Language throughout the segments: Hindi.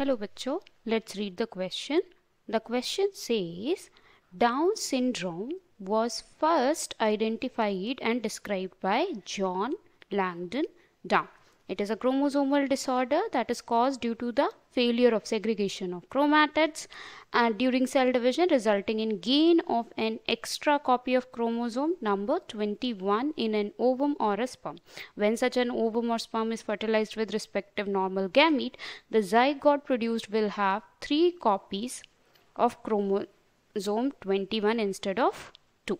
Hello bachcho, let's read the question. The question says Down syndrome was first identified and described by John Langdon Down. It is a chromosomal disorder that is caused due to the failure of segregation of chromatids and uh, during cell division resulting in gain of an extra copy of chromosome number 21 in an ovum or a sperm. When such an ovum or sperm is fertilized with respective normal gamete, the zygote produced will have three copies of chromosome 21 instead of 2.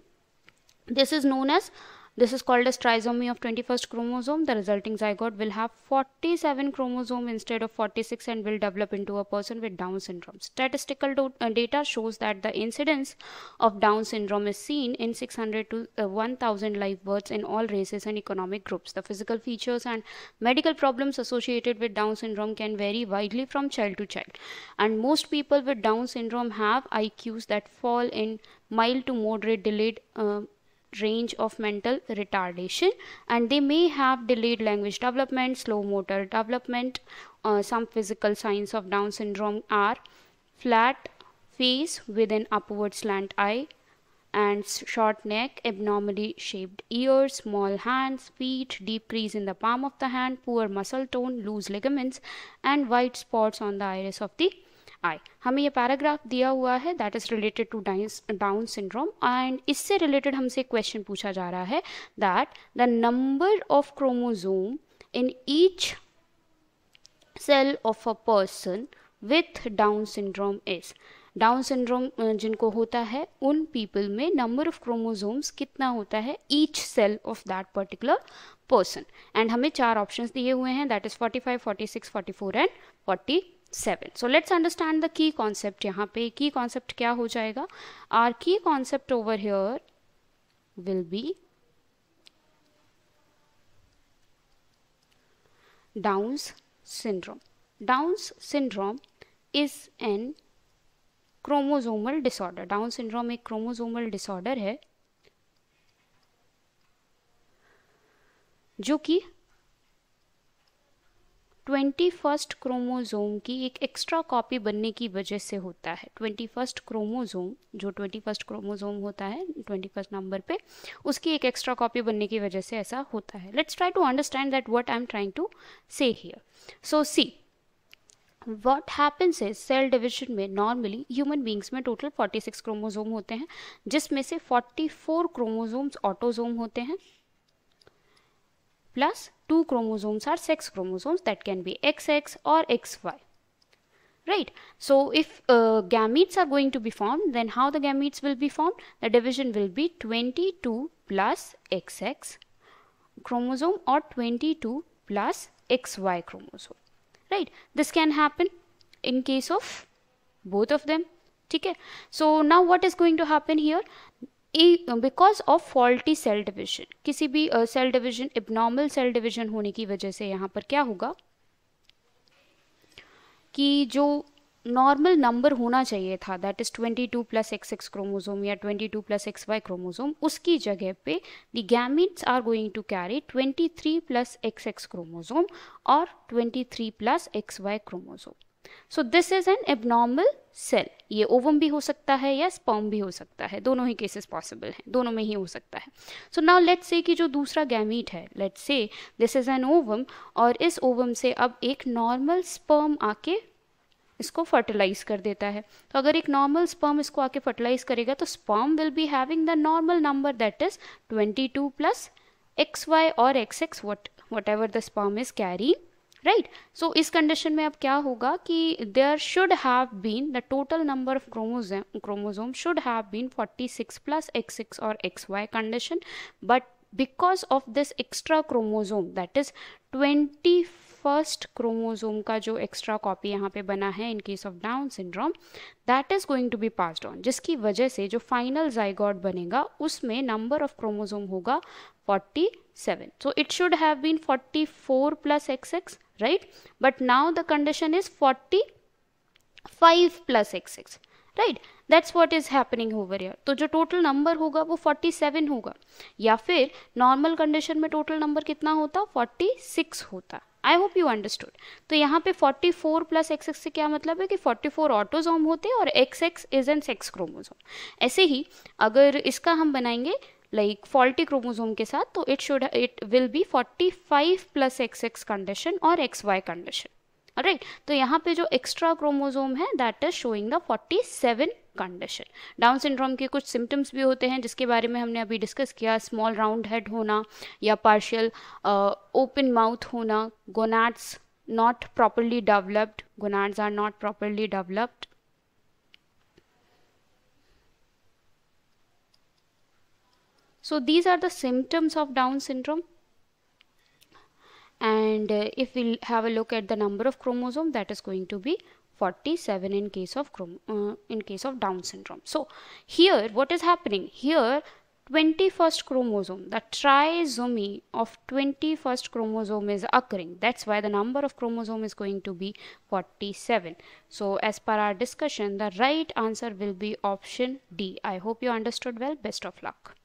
This is known as this is called as trisomy of 21st chromosome. The resulting zygote will have 47 chromosome instead of 46 and will develop into a person with Down syndrome. Statistical uh, data shows that the incidence of Down syndrome is seen in 600 to uh, 1000 live births in all races and economic groups. The physical features and medical problems associated with Down syndrome can vary widely from child to child. And most people with Down syndrome have IQs that fall in mild to moderate delayed uh, range of mental retardation and they may have delayed language development, slow motor development, uh, some physical signs of Down syndrome are flat face with an upward slant eye and short neck, abnormally shaped ears, small hands, feet, deep crease in the palm of the hand, poor muscle tone, loose ligaments and white spots on the iris of the आए हमें ये पैराग्राफ दिया हुआ है that is related to Down syndrome and इससे रिलेटेड हमसे क्वेश्चन पूछा जा रहा है that the number of chromosome in each cell of a person with Down syndrome is Down syndrome जिनको होता है उन पीपल में नंबर ऑफ क्रोमोजोम्स कितना होता है each cell of that particular person and हमें चार ऑप्शंस दिए हुए हैं that is 45, 46, 44 and seven so let's understand the key concept यहाँ पे की कॉन्सेप्ट क्या हो जाएगा are key concept over here will be Down's syndrome Down's syndrome is an chromosomal disorder Down syndrome एक क्रोमोजोमल डिसऑर्डर है जो कि ट्वेंटी फर्स्ट क्रोमोज़ोम की एक एक्स्ट्रा कॉपी बनने की वजह से होता है ट्वेंटी फर्स्ट क्रोमोज़ोम जो ट्वेंटी फर्स्ट क्रोमोज़ोम होता है ट्वेंटी फर्स्ट नंबर पे उसकी एक एक्स्ट्रा कॉपी बनने की वजह से ऐसा होता है let's try to understand that what I am trying to say here so see what happens is cell division में नॉर्मली ह्यूमन बींग्स में टोटल फोर्टी सिक्स क्रोमोजोम होते हैं जिसमें से फोर्टी फोर क्रोमोजोम्स ऑटोजोम होते हैं plus two chromosomes are sex chromosomes that can be XX or XY right so if uh, gametes are going to be formed then how the gametes will be formed the division will be 22 plus xx chromosome or 22 plus xy chromosome right this can happen in case of both of them okay so now what is going to happen here because of faulty cell division किसी भी cell division abnormal cell division होने की वजह से यहाँ पर क्या होगा कि जो नॉर्मल नंबर होना चाहिए था that is 22 two plus X X chromosome या 22 two plus X Y chromosome उसकी जगह पे the gametes are going to carry 23 plus X X chromosome और 23 plus X Y chromosome so this is an abnormal cell ये ओवम भी हो सकता है या स्पॉम भी हो सकता है दोनों ही केसेस पॉसिबल हैं दोनों में ही हो सकता है सो नाउ लेट्स से कि जो दूसरा गैमीट है let's say this is an ovum और इस ओवम से अब एक नॉर्मल स्पर्म आके इसको फर्टिलाइज कर देता है तो अगर एक नॉर्मल स्पर्म इसको आके फर्टिलाइज करेगा तो sperm will be having the normal number that is twenty two plus X Y और X X what whatever the sperm is carrying right so इस कंडीशन में अब क्या होगा कि there should have been the total number of chromosome chromosome should have been 46 plus X six और X Y condition but because of this extra chromosome that is twenty first chromosome का जो एक्स्ट्रा कॉपी यहाँ पे बना है in case of Down syndrome that is going to be passed on जिसकी वजह से जो फाइनल जाइगॉड बनेगा उसमें नंबर ऑफ क्रोमोजोम होगा 47 so it should have been 44 four plus X X right but now the condition is 45 plus x6 right that's what is happening over here तो जो टोटल नंबर होगा वो 47 होगा या फिर नॉर्मल कंडीशन में टोटल नंबर कितना होता 46 होता आई होप यू अंडरस्टूड तो यहाँ पे 44 फोर प्लस एक्स से क्या मतलब है कि 44 फोर ऑटोजोम होते हैं और X X is an sex chromosome ऐसे ही अगर इसका हम बनाएंगे के साथ तो it saath it will should forty five plus 45 X condition और एक्स वाई कंडीशन राइट तो यहाँ पे जो एक्स्ट्रा क्रोमोसोम है that is showing the 47 condition Down syndrome के कुछ सिम्टम्स भी होते हैं जिसके बारे में हमने अभी डिस्कस किया स्मॉल राउंड हेड होना या पार्शियल ओपन माउथ होना gonads not properly developed gonads are not properly developed so these are the symptoms of down syndrome and uh, if we have a look at the number of chromosome, that is going to be 47 in case of uh, in case of down syndrome so here what is happening here 21st chromosome the trisomy of 21st chromosome is occurring that's why the number of chromosome is going to be 47 so as per our discussion the right answer will be option d i hope you understood well best of luck